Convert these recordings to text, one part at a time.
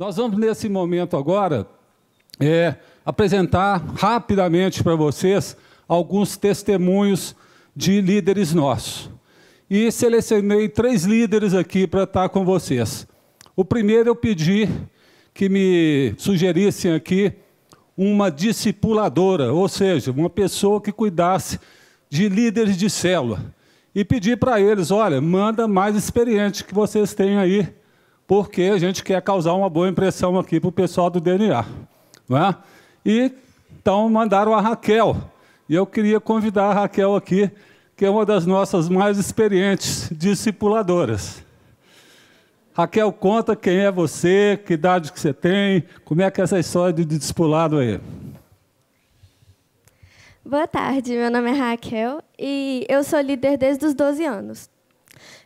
Nós vamos, nesse momento agora, é, apresentar rapidamente para vocês alguns testemunhos de líderes nossos. E selecionei três líderes aqui para estar com vocês. O primeiro eu pedi que me sugerissem aqui uma discipuladora, ou seja, uma pessoa que cuidasse de líderes de célula. E pedi para eles, olha, manda mais experiente que vocês têm aí porque a gente quer causar uma boa impressão aqui para o pessoal do DNA. Não é? E então mandaram a Raquel. E eu queria convidar a Raquel aqui, que é uma das nossas mais experientes discipuladoras. Raquel, conta quem é você, que idade que você tem, como é que é essa história de discipulado aí? Boa tarde, meu nome é Raquel e eu sou líder desde os 12 anos.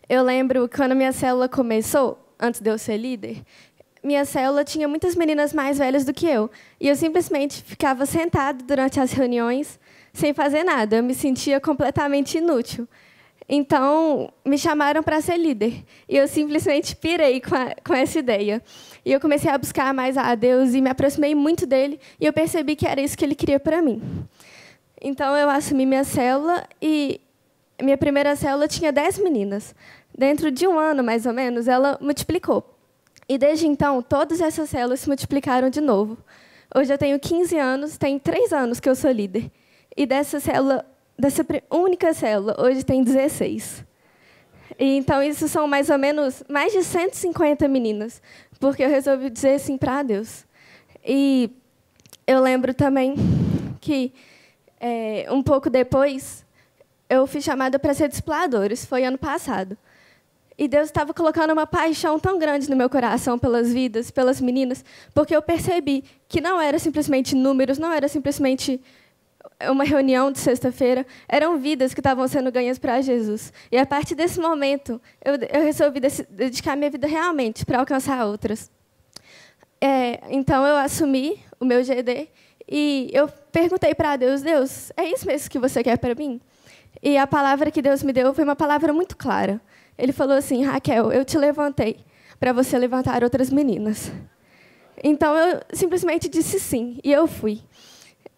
Eu lembro que quando minha célula começou, antes de eu ser líder, minha célula tinha muitas meninas mais velhas do que eu. E eu simplesmente ficava sentado durante as reuniões, sem fazer nada. Eu me sentia completamente inútil. Então, me chamaram para ser líder. E eu simplesmente pirei com, a, com essa ideia. E eu comecei a buscar mais a Deus e me aproximei muito dele. E eu percebi que era isso que ele queria para mim. Então, eu assumi minha célula e minha primeira célula tinha 10 meninas. Dentro de um ano, mais ou menos, ela multiplicou. E desde então, todas essas células se multiplicaram de novo. Hoje eu tenho 15 anos, tem 3 anos que eu sou líder. E dessa célula, dessa única célula, hoje tem 16. E, então, isso são mais ou menos mais de 150 meninas, porque eu resolvi dizer sim para Deus. E eu lembro também que, é, um pouco depois, eu fui chamada para ser discipuladores, foi ano passado. E Deus estava colocando uma paixão tão grande no meu coração pelas vidas, pelas meninas, porque eu percebi que não era simplesmente números, não era simplesmente uma reunião de sexta-feira, eram vidas que estavam sendo ganhas para Jesus. E a partir desse momento, eu, eu resolvi dedicar minha vida realmente para alcançar outras. É, então eu assumi o meu GD e eu perguntei para Deus: Deus, é isso mesmo que você quer para mim? E a palavra que Deus me deu foi uma palavra muito clara. Ele falou assim: Raquel, eu te levantei para você levantar outras meninas. Então eu simplesmente disse sim e eu fui.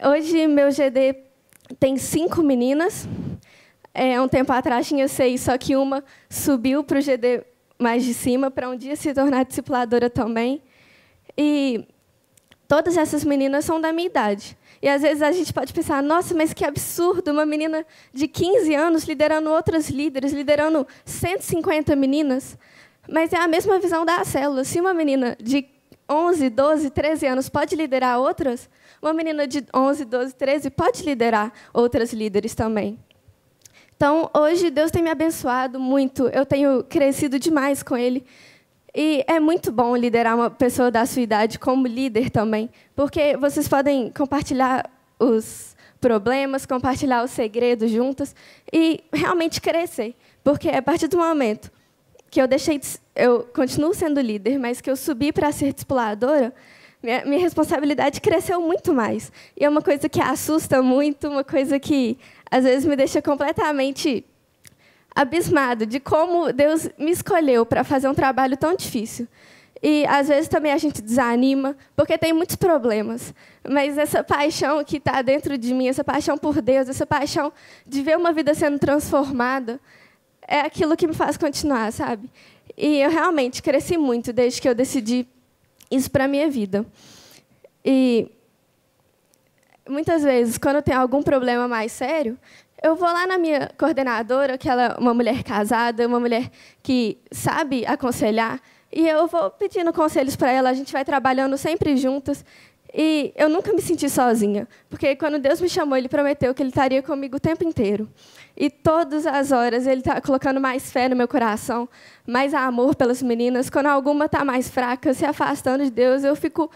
Hoje meu GD tem cinco meninas. É, um tempo atrás tinha seis, só que uma subiu para o GD mais de cima para um dia se tornar discipuladora também. E todas essas meninas são da minha idade. E às vezes a gente pode pensar, nossa, mas que absurdo, uma menina de 15 anos liderando outras líderes, liderando 150 meninas. Mas é a mesma visão da célula. Se uma menina de 11, 12, 13 anos pode liderar outras, uma menina de 11, 12, 13 pode liderar outras líderes também. Então, hoje Deus tem me abençoado muito, eu tenho crescido demais com Ele. E é muito bom liderar uma pessoa da sua idade como líder também, porque vocês podem compartilhar os problemas, compartilhar os segredos juntas e realmente crescer. Porque a partir do momento que eu deixei, de, eu continuo sendo líder, mas que eu subi para ser discipuladora, minha, minha, responsabilidade cresceu muito mais. E é uma coisa que assusta muito, uma coisa que às vezes me deixa completamente abismado de como Deus me escolheu para fazer um trabalho tão difícil. E às vezes também a gente desanima, porque tem muitos problemas. Mas essa paixão que está dentro de mim, essa paixão por Deus, essa paixão de ver uma vida sendo transformada, é aquilo que me faz continuar, sabe? E eu realmente cresci muito desde que eu decidi isso para a minha vida. E muitas vezes, quando tem algum problema mais sério, eu vou lá na minha coordenadora, que ela é uma mulher casada, uma mulher que sabe aconselhar, e eu vou pedindo conselhos para ela, a gente vai trabalhando sempre juntas. E eu nunca me senti sozinha, porque quando Deus me chamou, Ele prometeu que Ele estaria comigo o tempo inteiro. E todas as horas Ele está colocando mais fé no meu coração, mais amor pelas meninas. Quando alguma está mais fraca, se afastando de Deus, eu fico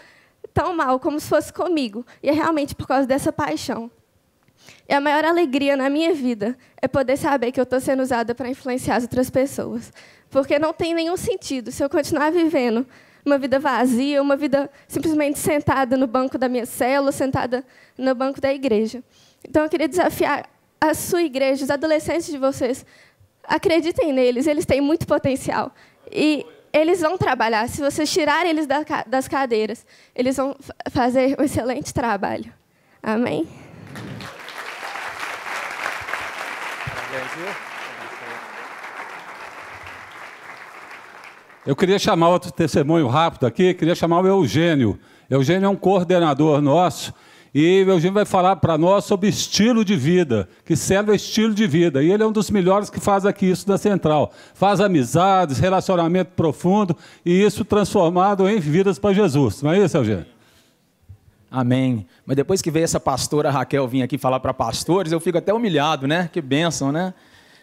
tão mal como se fosse comigo, e é realmente por causa dessa paixão. E a maior alegria na minha vida é poder saber que eu estou sendo usada para influenciar as outras pessoas. Porque não tem nenhum sentido se eu continuar vivendo uma vida vazia, uma vida simplesmente sentada no banco da minha célula, sentada no banco da igreja. Então eu queria desafiar a sua igreja, os adolescentes de vocês, acreditem neles, eles têm muito potencial. E eles vão trabalhar. Se vocês tirarem eles das cadeiras, eles vão fazer um excelente trabalho. Amém? Eu queria chamar outro testemunho rápido aqui, queria chamar o Eugênio. Eugênio é um coordenador nosso e o Eugênio vai falar para nós sobre estilo de vida, que serve a estilo de vida. E ele é um dos melhores que faz aqui isso da Central. Faz amizades, relacionamento profundo e isso transformado em vidas para Jesus. Não é isso, Eugênio? Amém. Mas depois que veio essa pastora Raquel vir aqui falar para pastores, eu fico até humilhado, né? Que bênção, né?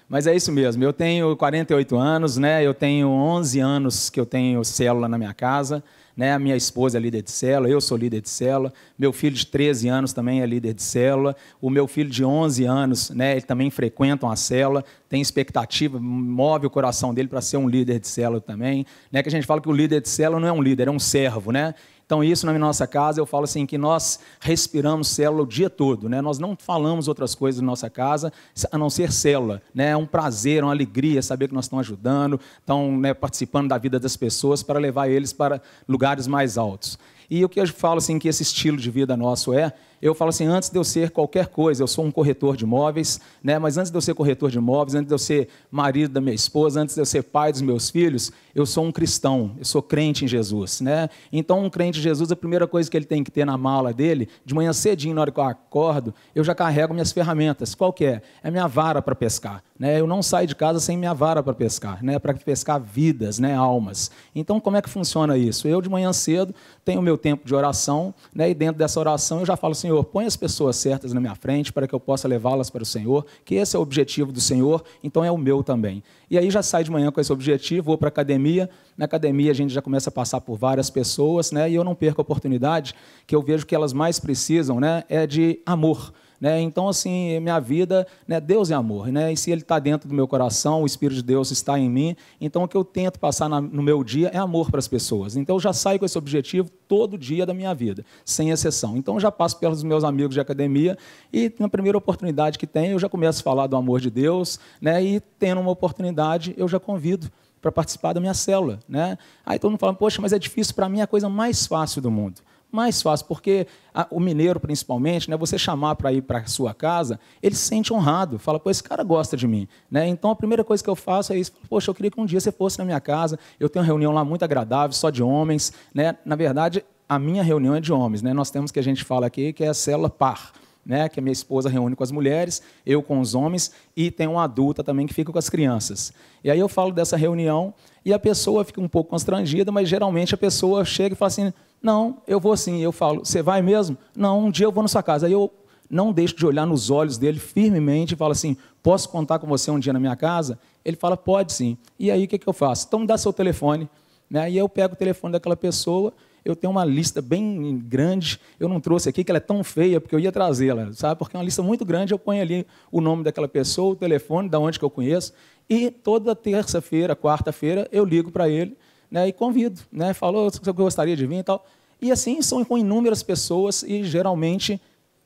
Mas é isso mesmo. Eu tenho 48 anos, né? Eu tenho 11 anos que eu tenho célula na minha casa, né? A minha esposa é líder de célula, eu sou líder de célula. Meu filho de 13 anos também é líder de célula. O meu filho de 11 anos, né? Ele também frequenta uma célula, tem expectativa, move o coração dele para ser um líder de célula também, né? Que a gente fala que o líder de célula não é um líder, é um servo, né? Então, isso na nossa casa, eu falo assim, que nós respiramos célula o dia todo, né? Nós não falamos outras coisas na nossa casa, a não ser célula, né? É um prazer, uma alegria saber que nós estamos ajudando, estão né, participando da vida das pessoas para levar eles para lugares mais altos. E o que eu falo, assim, que esse estilo de vida nosso é, eu falo assim, antes de eu ser qualquer coisa, eu sou um corretor de imóveis, né? mas antes de eu ser corretor de imóveis, antes de eu ser marido da minha esposa, antes de eu ser pai dos meus filhos, eu sou um cristão, eu sou crente em Jesus. Né? Então, um crente em Jesus, a primeira coisa que ele tem que ter na mala dele, de manhã cedinho, na hora que eu acordo, eu já carrego minhas ferramentas. Qual que é? É minha vara para pescar. Né? Eu não saio de casa sem minha vara para pescar, né? para pescar vidas, né? almas. Então, como é que funciona isso? Eu, de manhã cedo, tenho o meu tempo de oração, né? e dentro dessa oração eu já falo assim, Senhor, põe as pessoas certas na minha frente para que eu possa levá-las para o Senhor, que esse é o objetivo do Senhor, então é o meu também. E aí já sai de manhã com esse objetivo, vou para a academia, na academia a gente já começa a passar por várias pessoas, né? E eu não perco a oportunidade, que eu vejo que elas mais precisam, né? É de amor. Né? Então, assim, minha vida, né? Deus é amor. Né? E se Ele está dentro do meu coração, o Espírito de Deus está em mim, então o que eu tento passar na, no meu dia é amor para as pessoas. Então, eu já saio com esse objetivo todo dia da minha vida, sem exceção. Então, eu já passo pelos meus amigos de academia e, na primeira oportunidade que tem, eu já começo a falar do amor de Deus. Né? E, tendo uma oportunidade, eu já convido para participar da minha célula. Né? Aí todo mundo fala, poxa, mas é difícil, para mim é a coisa mais fácil do mundo mais fácil, porque a, o mineiro, principalmente, né, você chamar para ir para sua casa, ele se sente honrado, fala, pô, esse cara gosta de mim. Né? Então, a primeira coisa que eu faço é isso, poxa, eu queria que um dia você fosse na minha casa, eu tenho uma reunião lá muito agradável, só de homens. Né? Na verdade, a minha reunião é de homens. Né? Nós temos que a gente fala aqui que é a célula par. Né, que a minha esposa reúne com as mulheres, eu com os homens, e tem uma adulta também que fica com as crianças. E aí eu falo dessa reunião e a pessoa fica um pouco constrangida, mas geralmente a pessoa chega e fala assim: não, eu vou sim. Eu falo, você vai mesmo? Não, um dia eu vou na sua casa. Aí eu não deixo de olhar nos olhos dele firmemente e falo assim, posso contar com você um dia na minha casa? Ele fala, pode sim. E aí o que, é que eu faço? Então me dá seu telefone. Né? E eu pego o telefone daquela pessoa, eu tenho uma lista bem grande, eu não trouxe aqui, que ela é tão feia, porque eu ia trazê-la, sabe? Porque é uma lista muito grande, eu ponho ali o nome daquela pessoa, o telefone, da onde que eu conheço, e toda terça-feira, quarta-feira, eu ligo para ele, né, e convido, né, falou que eu gostaria de vir e tal. E assim são com inúmeras pessoas e geralmente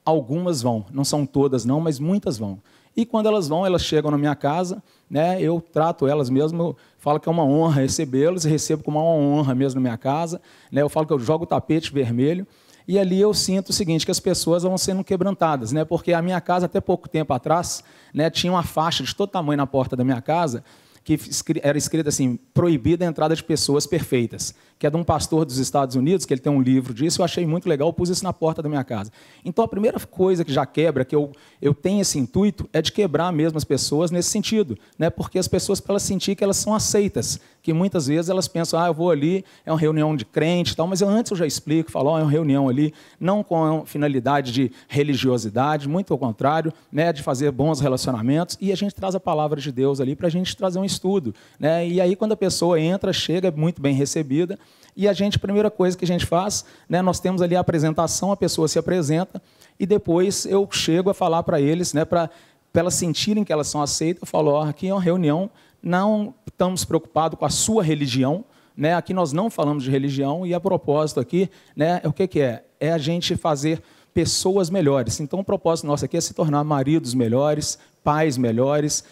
algumas vão, não são todas não, mas muitas vão. E quando elas vão, elas chegam na minha casa, né, eu trato elas mesmo, falo que é uma honra recebê-los e recebo como uma honra mesmo na minha casa, né, eu falo que eu jogo o tapete vermelho e ali eu sinto o seguinte, que as pessoas vão sendo quebrantadas, né, porque a minha casa até pouco tempo atrás, né, tinha uma faixa de todo tamanho na porta da minha casa que era escrita assim: proibida a entrada de pessoas perfeitas, que é de um pastor dos Estados Unidos, que ele tem um livro disso, eu achei muito legal, eu pus isso na porta da minha casa. Então a primeira coisa que já quebra, que eu, eu tenho esse intuito, é de quebrar mesmo as pessoas nesse sentido, né? porque as pessoas, para elas sentir que elas são aceitas, que muitas vezes elas pensam, ah, eu vou ali, é uma reunião de crente e tal, mas eu, antes eu já explico, falo, oh, é uma reunião ali, não com finalidade de religiosidade, muito ao contrário, né, de fazer bons relacionamentos, e a gente traz a palavra de Deus ali para a gente trazer um estudo. Né? E aí, quando a pessoa entra, chega, é muito bem recebida, e a gente, a primeira coisa que a gente faz, né, nós temos ali a apresentação, a pessoa se apresenta, e depois eu chego a falar para eles, né, para elas sentirem que elas são aceitas, eu falo, ó, oh, aqui é uma reunião não estamos preocupados com a sua religião. Né? Aqui nós não falamos de religião e a propósito aqui, né, é o que, que é? É a gente fazer pessoas melhores. Então o propósito nosso aqui é se tornar maridos melhores, pais melhores,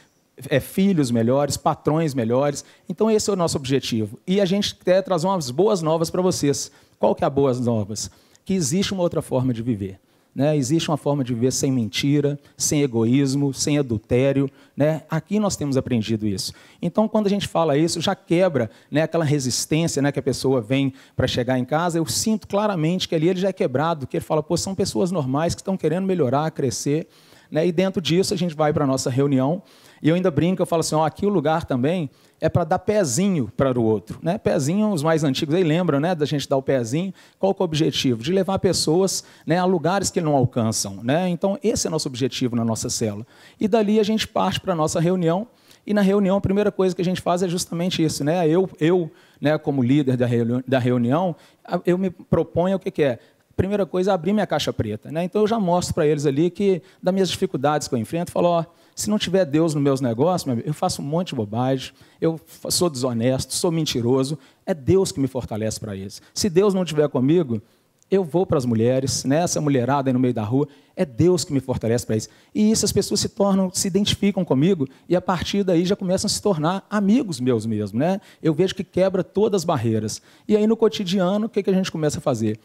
é, filhos melhores, patrões melhores. Então esse é o nosso objetivo. E a gente quer trazer umas boas novas para vocês. Qual que é a boas novas? Que existe uma outra forma de viver. Né? Existe uma forma de viver sem mentira, sem egoísmo, sem adultério. Né? Aqui nós temos aprendido isso. Então, quando a gente fala isso, já quebra né, aquela resistência né, que a pessoa vem para chegar em casa. Eu sinto claramente que ali ele já é quebrado, que ele fala, pô, são pessoas normais que estão querendo melhorar, crescer. Né? E dentro disso a gente vai para a nossa reunião. E eu ainda brinco, eu falo assim, ó, aqui o lugar também é para dar pezinho para o outro. Né? Pezinho, os mais antigos aí lembram né, da gente dar o pezinho. Qual é o objetivo? De levar pessoas né, a lugares que não alcançam. Né? Então, esse é nosso objetivo na nossa célula. E dali a gente parte para a nossa reunião. E na reunião, a primeira coisa que a gente faz é justamente isso. Né? Eu, eu né, como líder da, reunião, eu me proponho o que, que é? Primeira coisa, é abrir minha caixa preta. Né? Então, eu já mostro para eles ali que, das minhas dificuldades que eu enfrento, falo, ó, se não tiver Deus nos meus negócios, eu faço um monte de bobagem, eu sou desonesto, sou mentiroso. É Deus que me fortalece para isso. Se Deus não estiver comigo, eu vou para as mulheres, né? essa mulherada aí no meio da rua, é Deus que me fortalece para isso. E isso as pessoas se tornam, se identificam comigo e a partir daí já começam a se tornar amigos meus mesmo. Né? Eu vejo que quebra todas as barreiras. E aí no cotidiano, o que, que a gente começa a fazer?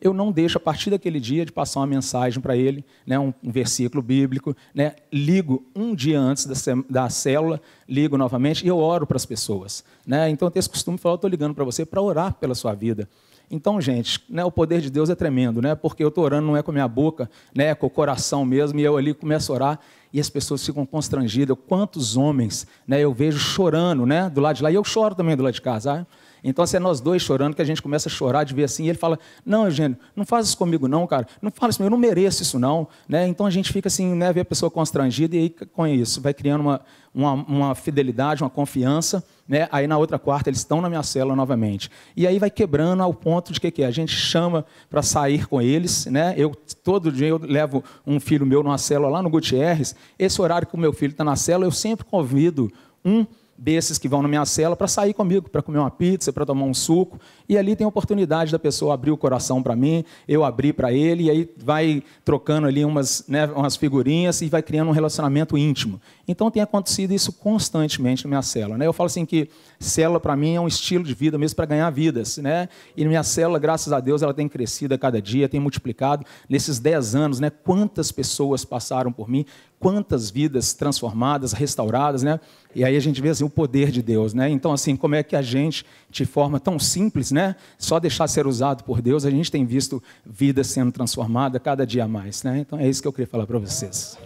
eu não deixo, a partir daquele dia, de passar uma mensagem para ele, né, um, um, versículo bíblico. Né, ligo um dia antes da, da célula, ligo novamente e eu oro para as pessoas. Né? Então, eu tenho esse costume de falar, estou ligando para você para orar pela sua vida. Então, gente, né, o poder de Deus é tremendo, né? Porque eu estou orando não é com a minha boca, né, é com o coração mesmo, e eu ali começo a orar e as pessoas ficam constrangidas. Quantos homens né, eu vejo chorando né, do lado de lá, e eu choro também do lado de casa. Então, se assim, é nós dois chorando, que a gente começa a chorar de ver assim, e ele fala, não, Eugênio, não faz isso comigo não, cara, não fala isso, eu não mereço isso não. Né? Então, a gente fica assim, né, vê a pessoa constrangida, e aí, com isso, vai criando uma, uma, uma fidelidade, uma confiança, né? aí na outra quarta eles estão na minha cela novamente. E aí vai quebrando ao ponto de que, que é? a gente chama para sair com eles, né? eu todo dia eu levo um filho meu numa célula lá no Gutierrez, esse horário que o meu filho está na célula, eu sempre convido um desses que vão na minha cela para sair comigo, para comer uma pizza, para tomar um suco e ali tem a oportunidade da pessoa abrir o coração para mim, eu abrir para ele, e aí vai trocando ali umas, né, umas figurinhas e vai criando um relacionamento íntimo. Então tem acontecido isso constantemente na minha célula. Né? Eu falo assim que célula para mim é um estilo de vida mesmo para ganhar vidas. Né? E minha célula, graças a Deus, ela tem crescido a cada dia, tem multiplicado. Nesses 10 anos, né, quantas pessoas passaram por mim, quantas vidas transformadas, restauradas, né? E aí a gente vê assim, o poder de Deus, né? Então, assim, como é que a gente, de forma tão simples, né? né? Só deixar ser usado por Deus, a gente tem visto vida sendo transformada cada dia mais, né? Então é isso que eu queria falar para vocês.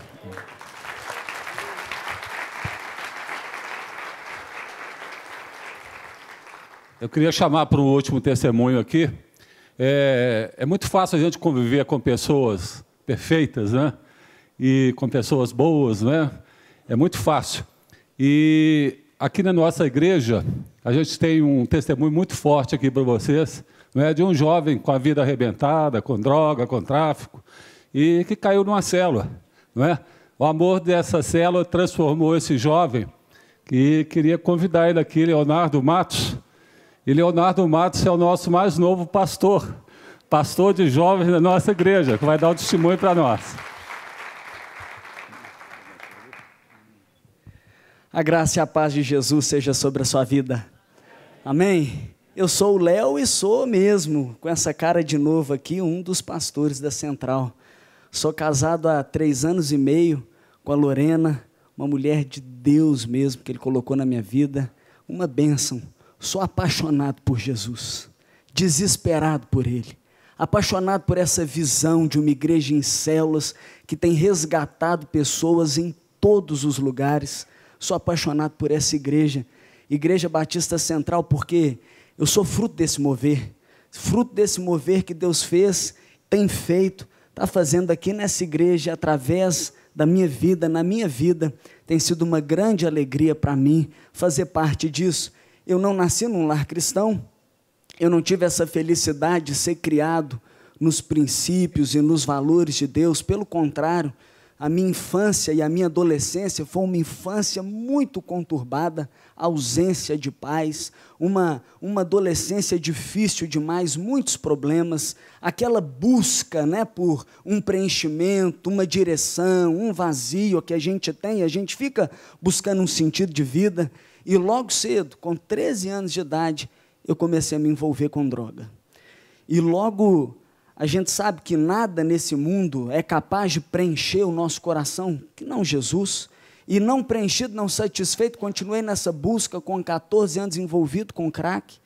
Eu queria chamar para um último testemunho aqui. É, é, muito fácil a gente conviver com pessoas perfeitas, né? E com pessoas boas, né? É muito fácil. E aqui na nossa igreja, a gente tem um testemunho muito forte aqui para vocês, não é de um jovem com a vida arrebentada, com droga, com tráfico, e que caiu numa célula. Não é? O amor dessa célula transformou esse jovem, que queria convidar ele aqui, Leonardo Matos. E Leonardo Matos é o nosso mais novo pastor, pastor de jovens da nossa igreja, que vai dar o testemunho para nós. A graça e a paz de Jesus seja sobre a sua vida. Amém? Eu sou o Léo e sou mesmo, com essa cara de novo aqui, um dos pastores da Central. Sou casado há três anos e meio com a Lorena, uma mulher de Deus mesmo que Ele colocou na minha vida. Uma bênção. Sou apaixonado por Jesus, desesperado por Ele, apaixonado por essa visão de uma igreja em células que tem resgatado pessoas em todos os lugares. Sou apaixonado por essa igreja Igreja Batista Central, porque eu sou fruto desse mover, fruto desse mover que Deus fez, tem feito, está fazendo aqui nessa igreja, através da minha vida, na minha vida. Tem sido uma grande alegria para mim fazer parte disso. Eu não nasci num lar cristão, eu não tive essa felicidade de ser criado nos princípios e nos valores de Deus, pelo contrário a minha infância e a minha adolescência foi uma infância muito conturbada, ausência de paz, uma, uma adolescência difícil demais, muitos problemas, aquela busca né, por um preenchimento, uma direção, um vazio que a gente tem, a gente fica buscando um sentido de vida. E logo cedo, com 13 anos de idade, eu comecei a me envolver com droga. E logo a gente sabe que nada nesse mundo é capaz de preencher o nosso coração, que não Jesus. E não preenchido, não satisfeito, continuei nessa busca com 14 anos envolvido com crack.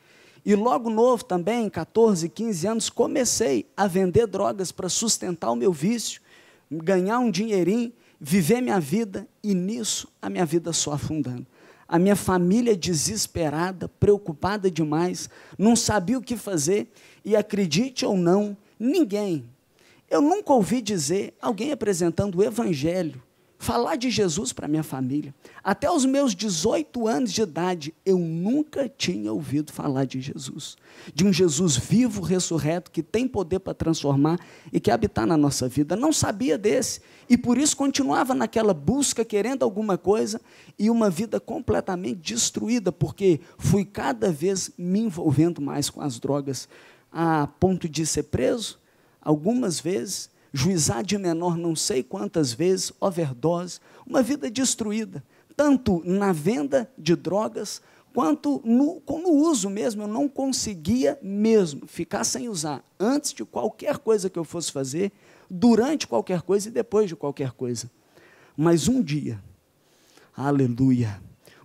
E logo novo também, 14, 15 anos, comecei a vender drogas para sustentar o meu vício, ganhar um dinheirinho, viver minha vida e nisso a minha vida só afundando a minha família desesperada, preocupada demais, não sabia o que fazer, e acredite ou não, Ninguém. Eu nunca ouvi dizer alguém apresentando o Evangelho, falar de Jesus para minha família. Até os meus 18 anos de idade, eu nunca tinha ouvido falar de Jesus. De um Jesus vivo, ressurreto, que tem poder para transformar e que habitar na nossa vida. Não sabia desse. E por isso continuava naquela busca, querendo alguma coisa, e uma vida completamente destruída, porque fui cada vez me envolvendo mais com as drogas a ponto de ser preso, algumas vezes, juizar de menor não sei quantas vezes, overdose, uma vida destruída, tanto na venda de drogas, quanto no, no uso mesmo, eu não conseguia mesmo ficar sem usar, antes de qualquer coisa que eu fosse fazer, durante qualquer coisa e depois de qualquer coisa. Mas um dia, aleluia,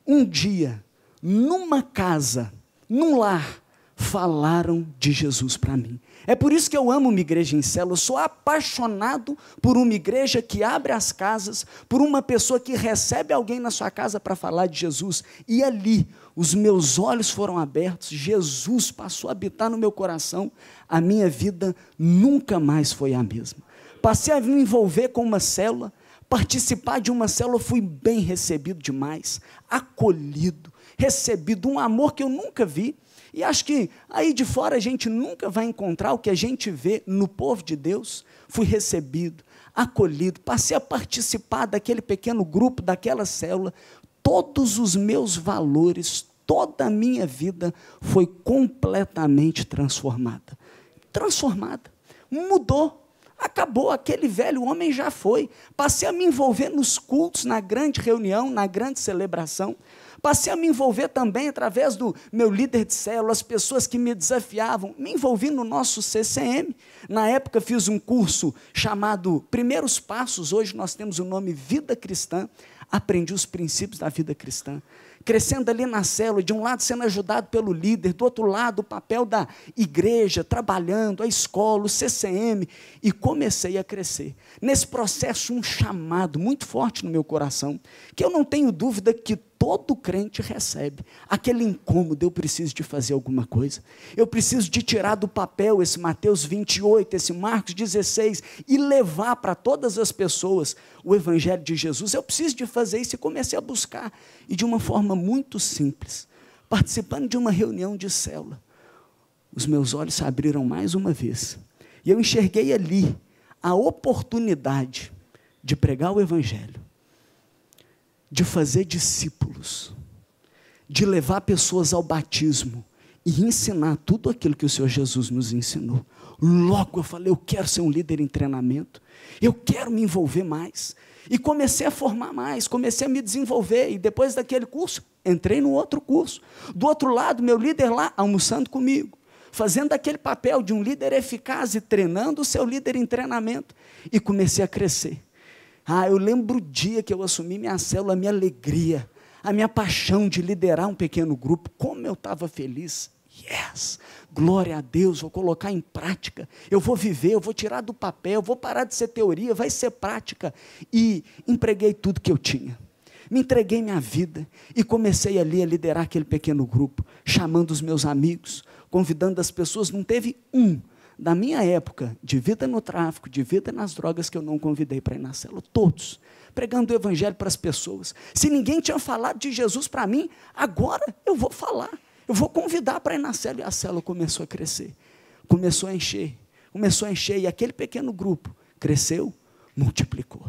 um dia, numa casa, num lar, falaram de Jesus para mim. É por isso que eu amo uma igreja em célula, eu sou apaixonado por uma igreja que abre as casas, por uma pessoa que recebe alguém na sua casa para falar de Jesus. E ali, os meus olhos foram abertos, Jesus passou a habitar no meu coração, a minha vida nunca mais foi a mesma. Passei a me envolver com uma célula, participar de uma célula, fui bem recebido demais, acolhido, recebido um amor que eu nunca vi. E acho que aí de fora a gente nunca vai encontrar o que a gente vê no povo de Deus. Fui recebido, acolhido, passei a participar daquele pequeno grupo, daquela célula. Todos os meus valores, toda a minha vida foi completamente transformada. Transformada. Mudou. Acabou, aquele velho homem já foi. Passei a me envolver nos cultos, na grande reunião, na grande celebração. Passei a me envolver também através do meu líder de célula, as pessoas que me desafiavam. Me envolvi no nosso CCM. Na época fiz um curso chamado Primeiros Passos, hoje nós temos o nome Vida Cristã. Aprendi os princípios da vida cristã crescendo ali na célula, de um lado sendo ajudado pelo líder, do outro lado o papel da igreja, trabalhando, a escola, o CCM, e comecei a crescer. Nesse processo, um chamado muito forte no meu coração, que eu não tenho dúvida que todo crente recebe. Aquele incômodo, eu preciso de fazer alguma coisa. Eu preciso de tirar do papel esse Mateus 28, esse Marcos 16 e levar para todas as pessoas o evangelho de Jesus. Eu preciso de fazer isso e comecei a buscar e de uma forma muito simples, participando de uma reunião de célula. Os meus olhos se abriram mais uma vez. E eu enxerguei ali a oportunidade de pregar o evangelho de fazer discípulos, de levar pessoas ao batismo e ensinar tudo aquilo que o Senhor Jesus nos ensinou. Logo eu falei, eu quero ser um líder em treinamento, eu quero me envolver mais. E comecei a formar mais, comecei a me desenvolver. E depois daquele curso, entrei no outro curso. Do outro lado, meu líder lá almoçando comigo, fazendo aquele papel de um líder eficaz e treinando o seu líder em treinamento. E comecei a crescer. Ah, eu lembro o dia que eu assumi minha célula, a minha alegria, a minha paixão de liderar um pequeno grupo, como eu estava feliz. Yes! Glória a Deus, vou colocar em prática. Eu vou viver, eu vou tirar do papel, vou parar de ser teoria, vai ser prática. E empreguei tudo que eu tinha. Me entreguei minha vida e comecei ali a liderar aquele pequeno grupo, chamando os meus amigos, convidando as pessoas. Não teve um da minha época de vida no tráfico, de vida nas drogas, que eu não convidei para ir na célula, todos, pregando o evangelho para as pessoas. Se ninguém tinha falado de Jesus para mim, agora eu vou falar, eu vou convidar para ir na célula. E a célula começou a crescer, começou a encher, começou a encher, e aquele pequeno grupo cresceu, multiplicou.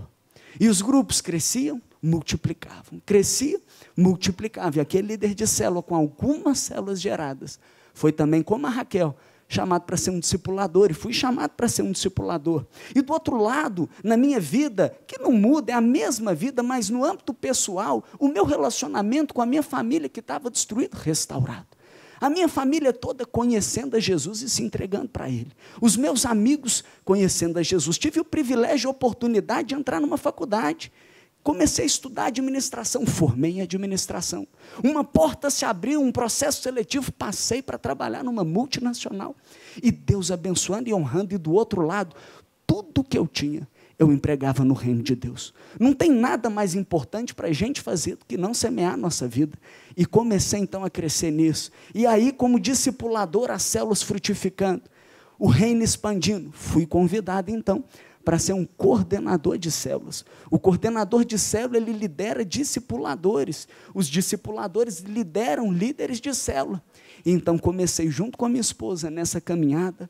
E os grupos cresciam, multiplicavam, crescia, multiplicava. E aquele líder de célula, com algumas células geradas, foi também como a Raquel, chamado para ser um discipulador e fui chamado para ser um discipulador. E do outro lado, na minha vida, que não muda, é a mesma vida, mas no âmbito pessoal, o meu relacionamento com a minha família que estava destruído, restaurado. A minha família toda conhecendo a Jesus e se entregando para Ele. Os meus amigos conhecendo a Jesus. Tive o privilégio e a oportunidade de entrar numa faculdade. Comecei a estudar administração, formei em administração. Uma porta se abriu, um processo seletivo, passei para trabalhar numa multinacional. E Deus abençoando e honrando, e do outro lado, tudo que eu tinha, eu empregava no reino de Deus. Não tem nada mais importante para a gente fazer do que não semear a nossa vida. E comecei então a crescer nisso. E aí, como discipulador, as células frutificando, o reino expandindo, fui convidado então para ser um coordenador de células. O coordenador de célula ele lidera discipuladores. Os discipuladores lideram líderes de célula. Então comecei junto com a minha esposa nessa caminhada,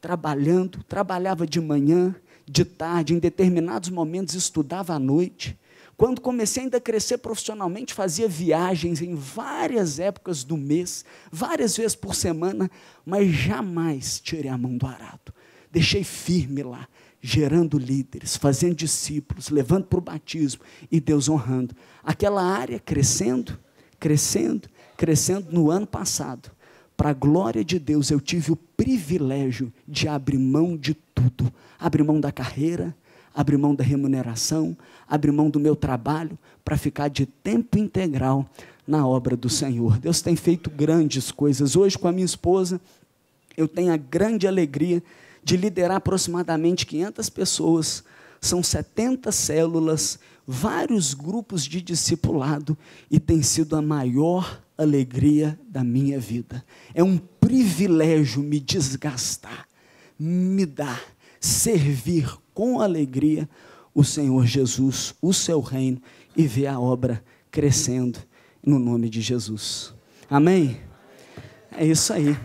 trabalhando, trabalhava de manhã, de tarde, em determinados momentos estudava à noite. Quando comecei ainda a crescer profissionalmente, fazia viagens em várias épocas do mês, várias vezes por semana, mas jamais tirei a mão do arado. Deixei firme lá, gerando líderes, fazendo discípulos, levando para o batismo e Deus honrando. Aquela área crescendo, crescendo, crescendo no ano passado. Para a glória de Deus, eu tive o privilégio de abrir mão de tudo. Abrir mão da carreira, abrir mão da remuneração, abrir mão do meu trabalho para ficar de tempo integral na obra do Senhor. Deus tem feito grandes coisas. Hoje, com a minha esposa, eu tenho a grande alegria de liderar aproximadamente 500 pessoas, são 70 células, vários grupos de discipulado e tem sido a maior alegria da minha vida. É um privilégio me desgastar, me dar, servir com alegria o Senhor Jesus, o seu reino e ver a obra crescendo no nome de Jesus. Amém? É isso aí.